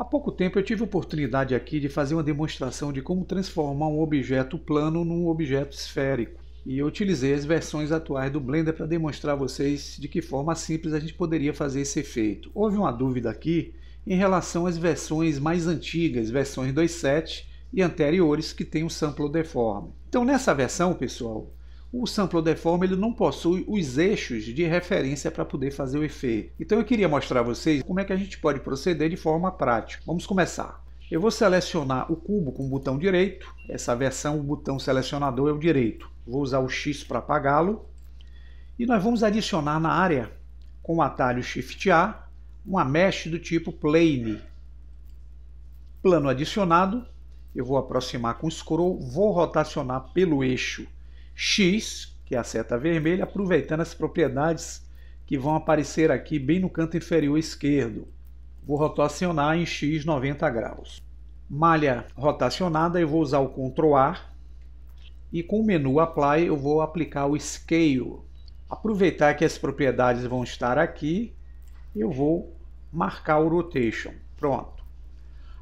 Há pouco tempo eu tive a oportunidade aqui de fazer uma demonstração de como transformar um objeto plano num objeto esférico. E eu utilizei as versões atuais do Blender para demonstrar a vocês de que forma simples a gente poderia fazer esse efeito. Houve uma dúvida aqui em relação às versões mais antigas, versões 2.7 e anteriores que tem o um Sample deforme. Então nessa versão, pessoal, o sample deform ele não possui os eixos de referência para poder fazer o efeito. Então eu queria mostrar a vocês como é que a gente pode proceder de forma prática. Vamos começar. Eu vou selecionar o cubo com o botão direito. Essa versão, o botão selecionador é o direito. Vou usar o X para apagá-lo. E nós vamos adicionar na área, com o atalho Shift A, uma mesh do tipo Plane. Plano adicionado. Eu vou aproximar com o scroll, vou rotacionar pelo eixo X, que é a seta vermelha, aproveitando as propriedades que vão aparecer aqui bem no canto inferior esquerdo. Vou rotacionar em X 90 graus. Malha rotacionada, eu vou usar o Ctrl A e com o menu Apply eu vou aplicar o Scale. Aproveitar que as propriedades vão estar aqui, eu vou marcar o Rotation. Pronto.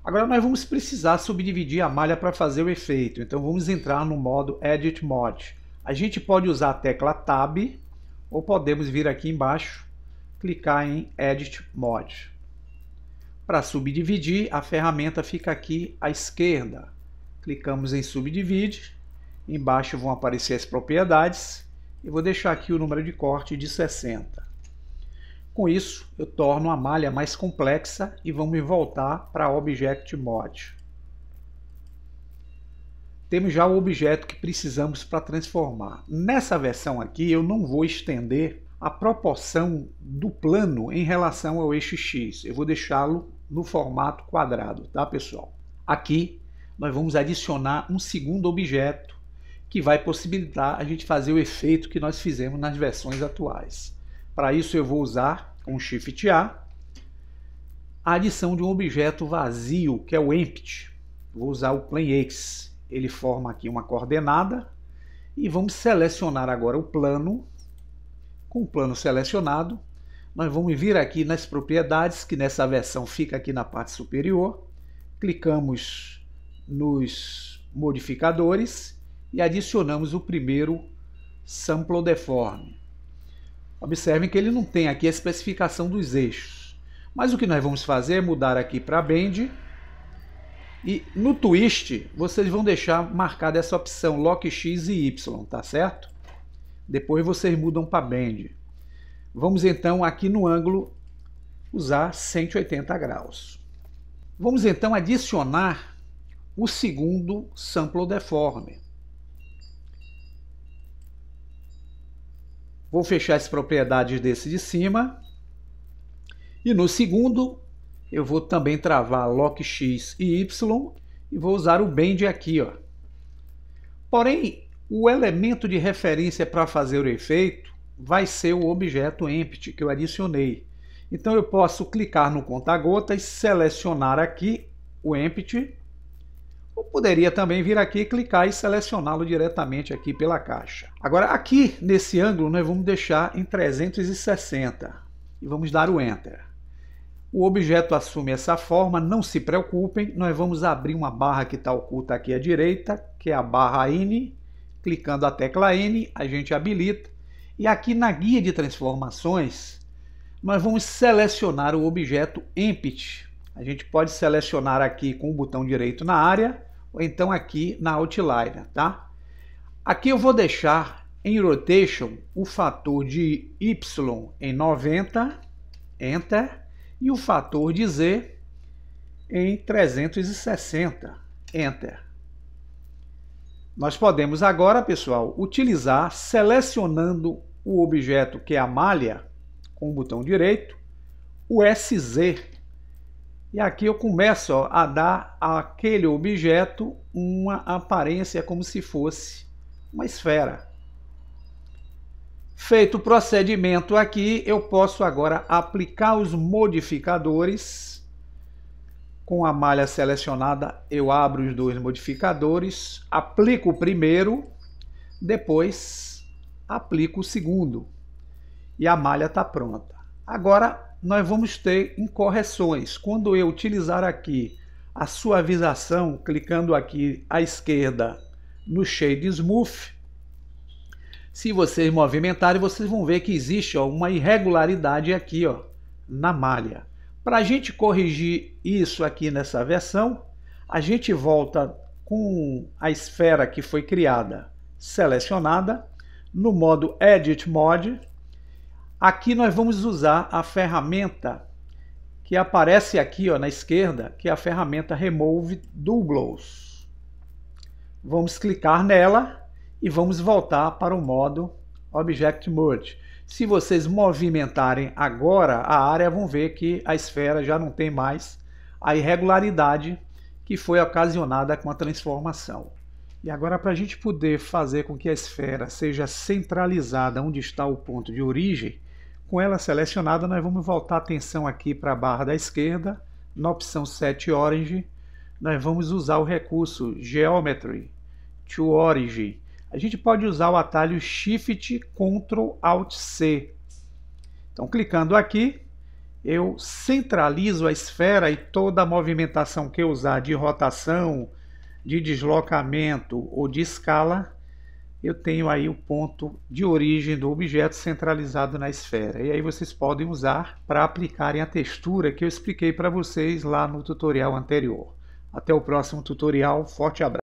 Agora nós vamos precisar subdividir a malha para fazer o efeito, então vamos entrar no modo Edit Mode a gente pode usar a tecla Tab ou podemos vir aqui embaixo, clicar em Edit Mode. Para subdividir, a ferramenta fica aqui à esquerda. Clicamos em Subdivide, embaixo vão aparecer as propriedades e vou deixar aqui o número de corte de 60. Com isso, eu torno a malha mais complexa e vamos voltar para Object Mode temos já o objeto que precisamos para transformar. Nessa versão aqui, eu não vou estender a proporção do plano em relação ao eixo X. Eu vou deixá-lo no formato quadrado, tá, pessoal? Aqui, nós vamos adicionar um segundo objeto que vai possibilitar a gente fazer o efeito que nós fizemos nas versões atuais. Para isso, eu vou usar um Shift A, a adição de um objeto vazio, que é o Empty. Vou usar o Plane X ele forma aqui uma coordenada e vamos selecionar agora o plano. Com o plano selecionado, nós vamos vir aqui nas propriedades, que nessa versão fica aqui na parte superior. Clicamos nos modificadores e adicionamos o primeiro sample deform. Observem que ele não tem aqui a especificação dos eixos. Mas o que nós vamos fazer é mudar aqui para bend e no twist, vocês vão deixar marcada essa opção lock x e y, tá certo? Depois vocês mudam para bend. Vamos então aqui no ângulo usar 180 graus. Vamos então adicionar o segundo sample deforme. Vou fechar as propriedades desse de cima. E no segundo, eu vou também travar lock x e y e vou usar o bend aqui. Ó. Porém, o elemento de referência para fazer o efeito vai ser o objeto empty que eu adicionei. Então eu posso clicar no conta-gotas, selecionar aqui o empty, ou poderia também vir aqui, clicar e selecioná-lo diretamente aqui pela caixa. Agora aqui nesse ângulo nós vamos deixar em 360 e vamos dar o Enter. O objeto assume essa forma, não se preocupem, nós vamos abrir uma barra que está oculta aqui à direita, que é a barra N, clicando a tecla N, a gente habilita, e aqui na guia de transformações, nós vamos selecionar o objeto Empty. A gente pode selecionar aqui com o botão direito na área, ou então aqui na Outliner, tá? Aqui eu vou deixar em Rotation o fator de Y em 90, Enter, e o fator de Z em 360. Enter. Nós podemos agora, pessoal, utilizar selecionando o objeto que é a malha com o botão direito, o SZ. E aqui eu começo ó, a dar àquele objeto uma aparência como se fosse uma esfera. Feito o procedimento aqui, eu posso agora aplicar os modificadores. Com a malha selecionada, eu abro os dois modificadores, aplico o primeiro, depois aplico o segundo. E a malha está pronta. Agora, nós vamos ter incorreções. Quando eu utilizar aqui a suavização, clicando aqui à esquerda no Shade Smooth, se vocês movimentarem, vocês vão ver que existe ó, uma irregularidade aqui ó, na malha. Para a gente corrigir isso aqui nessa versão, a gente volta com a esfera que foi criada selecionada, no modo Edit Mode. Aqui nós vamos usar a ferramenta que aparece aqui ó, na esquerda, que é a ferramenta Remove Doubles. Vamos clicar nela e vamos voltar para o modo Object Mode. Se vocês movimentarem agora a área, vão ver que a esfera já não tem mais a irregularidade que foi ocasionada com a transformação. E agora, para a gente poder fazer com que a esfera seja centralizada onde está o ponto de origem, com ela selecionada, nós vamos voltar a atenção aqui para a barra da esquerda, na opção Set Orange, nós vamos usar o recurso Geometry to Origin, a gente pode usar o atalho Shift Ctrl Alt C. Então, clicando aqui, eu centralizo a esfera e toda a movimentação que eu usar de rotação, de deslocamento ou de escala, eu tenho aí o ponto de origem do objeto centralizado na esfera. E aí vocês podem usar para aplicarem a textura que eu expliquei para vocês lá no tutorial anterior. Até o próximo tutorial, forte abraço!